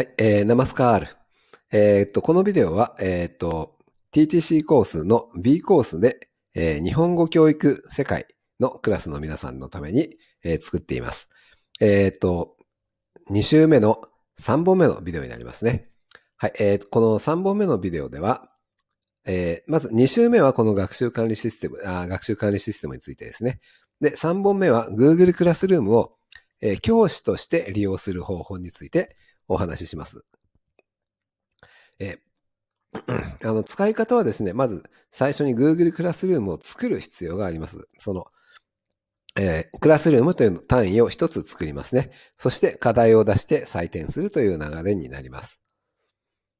はい、えー、ナマスカール。えー、っと、このビデオは、えー、っと、TTC コースの B コースで、えー、日本語教育世界のクラスの皆さんのために、えー、作っています。えー、っと、2週目の3本目のビデオになりますね。はい、えー、この3本目のビデオでは、えー、まず2週目はこの学習管理システムあ、学習管理システムについてですね。で、3本目は Google c l a s s r o を、えー、教師として利用する方法について、お話しします。え、あの、使い方はですね、まず最初に Google クラスルームを作る必要があります。その、えー、クラスルームという単位を一つ作りますね。そして課題を出して採点するという流れになります。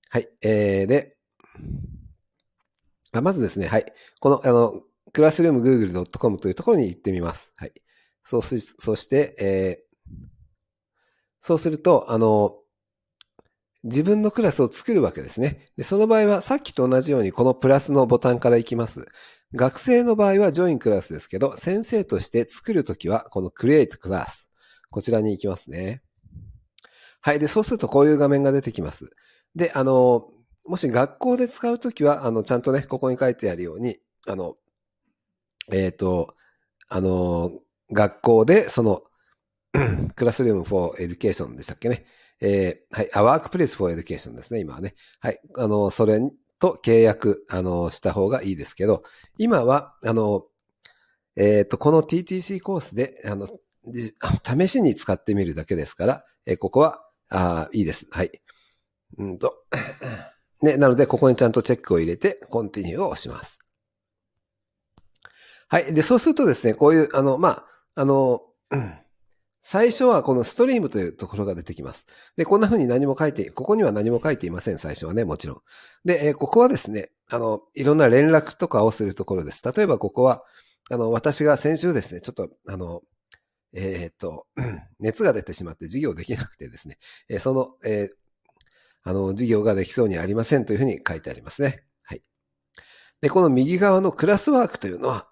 はい。えー、で、あまずですね、はい。この、あの、クラスルーム google.com というところに行ってみます。はい。そうす、そして、えー、そうすると、あの、自分のクラスを作るわけですね。でその場合はさっきと同じようにこのプラスのボタンからいきます。学生の場合はジョインクラスですけど、先生として作るときはこの create クラス。こちらに行きますね。はい。で、そうするとこういう画面が出てきます。で、あの、もし学校で使うときは、あの、ちゃんとね、ここに書いてあるように、あの、えっ、ー、と、あの、学校で、その、クラスルーム for education でしたっけね。えー、はい、アワークプレイスフォーエデュケーションですね、今はね。はい、あの、それと契約、あの、した方がいいですけど、今は、あの、えっ、ー、と、この TTC コースで、あの、試しに使ってみるだけですから、えー、ここは、あいいです。はい。うんと。ね、なので、ここにちゃんとチェックを入れて、コンティニューを押します。はい。で、そうするとですね、こういう、あの、まあ、あの、うん最初はこのストリームというところが出てきます。で、こんな風に何も書いて、ここには何も書いていません、最初はね、もちろん。で、えここはですね、あの、いろんな連絡とかをするところです。例えばここは、あの、私が先週ですね、ちょっと、あの、えー、っと、熱が出てしまって授業できなくてですね、えその、えー、あの、授業ができそうにありませんというふうに書いてありますね。はい。で、この右側のクラスワークというのは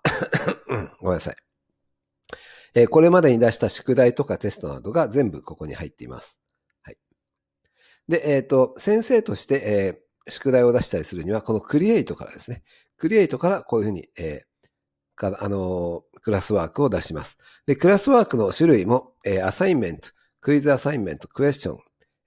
ごめんなさい。えー、これまでに出した宿題とかテストなどが全部ここに入っています。はい。で、えっ、ー、と、先生として、えー、宿題を出したりするには、このクリエイトからですね。クリエイトからこういうふうに、えー、かあのクラスワークを出します。で、クラスワークの種類も、えアサインメント、クイズアサインメント、クエスチョン、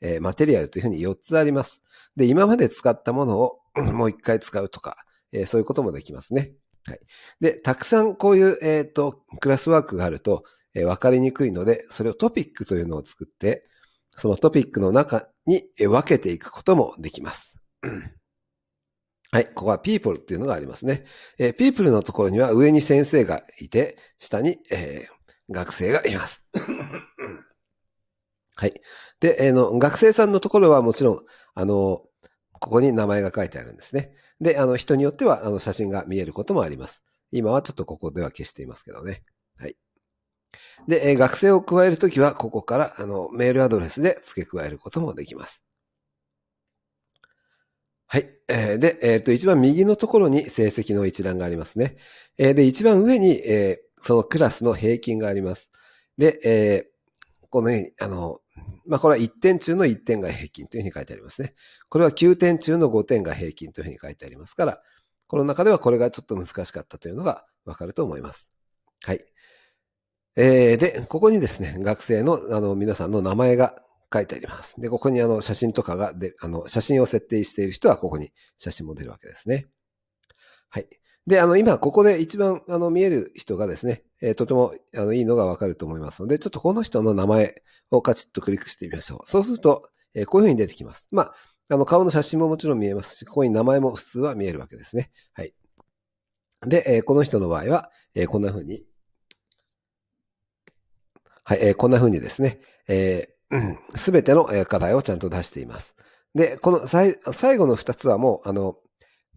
えマテリアルというふうに4つあります。で、今まで使ったものをもう一回使うとか、えそういうこともできますね。はい。で、たくさんこういう、えっ、ー、と、クラスワークがあると、えー、分かりにくいので、それをトピックというのを作って、そのトピックの中に分けていくこともできます。はい、ここは people っていうのがありますね。えー、people のところには上に先生がいて、下に、えー、学生がいます。はい。で、えー、の、学生さんのところはもちろん、あの、ここに名前が書いてあるんですね。で、あの、人によっては、あの、写真が見えることもあります。今はちょっとここでは消していますけどね。はい。で、え学生を加えるときは、ここから、あの、メールアドレスで付け加えることもできます。はい。えー、で、えっ、ー、と、一番右のところに成績の一覧がありますね。えー、で、一番上に、えー、そのクラスの平均があります。で、えー、このように、あの、まあ、これは1点中の1点が平均というふうに書いてありますね。これは9点中の5点が平均というふうに書いてありますから、この中ではこれがちょっと難しかったというのがわかると思います。はい。えー、で、ここにですね、学生の、あの、皆さんの名前が書いてあります。で、ここにあの、写真とかが、で、あの、写真を設定している人は、ここに写真も出るわけですね。はい。で、あの、今、ここで一番、あの、見える人がですね、えー、とても、あの、いいのがわかると思いますので、ちょっとこの人の名前をカチッとクリックしてみましょう。そうすると、えー、こういうふうに出てきます。まあ、あの、顔の写真ももちろん見えますし、ここに名前も普通は見えるわけですね。はい。で、えー、この人の場合は、えこんなふうに、はい、えこんなふうにですね、えす、べ、ての課題をちゃんと出しています。で、この最後の二つはもう、あの、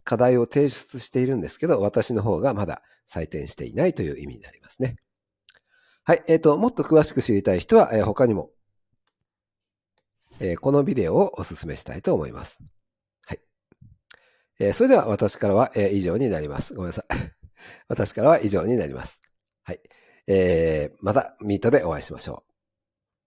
課題を提出しているんですけど、私の方がまだ採点していないという意味になりますね。はい。えっ、ー、と、もっと詳しく知りたい人は、えー、他にも、えー、このビデオをお勧めしたいと思います。はい。えそれでは私からは、え以上になります。ごめんなさい。私からは以上になります。はい。えまた、ミートでお会いしましょう。